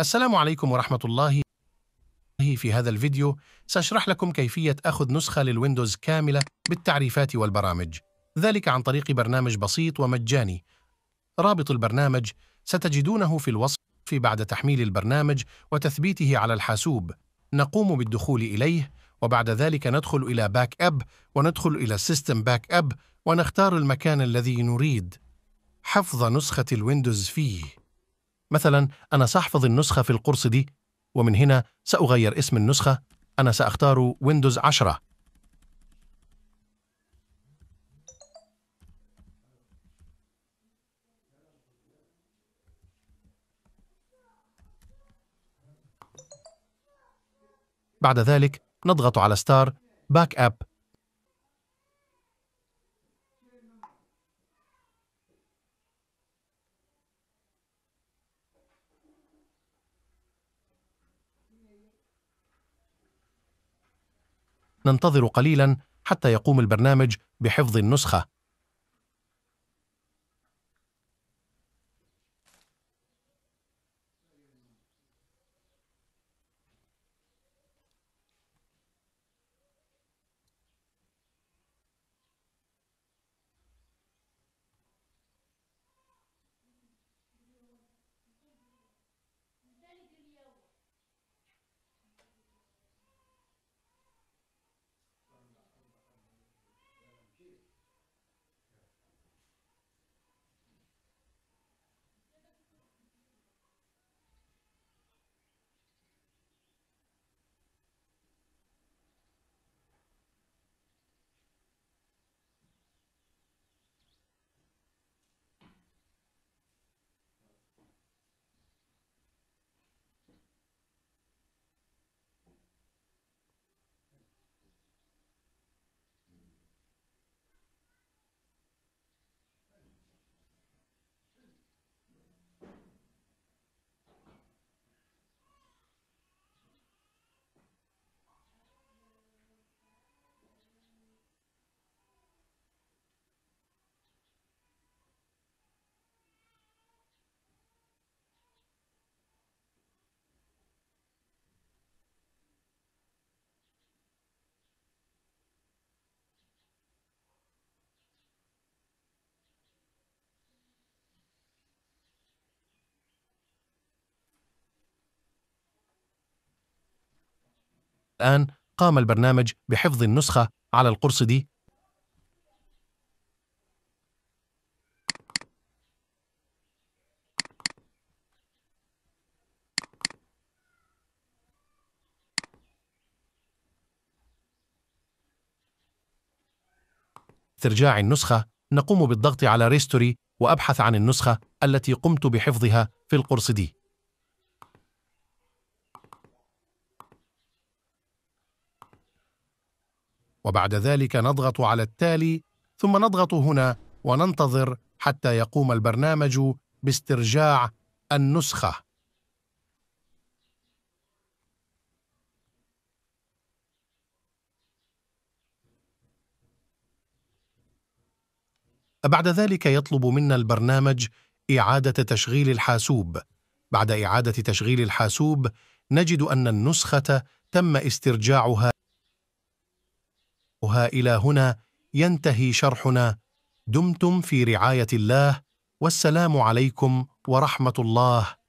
السلام عليكم ورحمة الله في هذا الفيديو سأشرح لكم كيفية أخذ نسخة للويندوز كاملة بالتعريفات والبرامج ذلك عن طريق برنامج بسيط ومجاني رابط البرنامج ستجدونه في الوصف بعد تحميل البرنامج وتثبيته على الحاسوب نقوم بالدخول إليه وبعد ذلك ندخل إلى باك أب وندخل إلى سيستم باك أب ونختار المكان الذي نريد حفظ نسخة الويندوز فيه مثلا أنا سأحفظ النسخة في القرص دي ومن هنا سأغير اسم النسخة أنا سأختار ويندوز 10 بعد ذلك نضغط على ستار باك أب ننتظر قليلا حتى يقوم البرنامج بحفظ النسخة الآن قام البرنامج بحفظ النسخة على القرص دي استرجاع النسخة نقوم بالضغط على ريستوري وأبحث عن النسخة التي قمت بحفظها في القرص دي وبعد ذلك نضغط على التالي ثم نضغط هنا وننتظر حتى يقوم البرنامج باسترجاع النسخة بعد ذلك يطلب منا البرنامج إعادة تشغيل الحاسوب بعد إعادة تشغيل الحاسوب نجد أن النسخة تم استرجاعها وها إلى هنا ينتهي شرحنا دمتم في رعاية الله والسلام عليكم ورحمة الله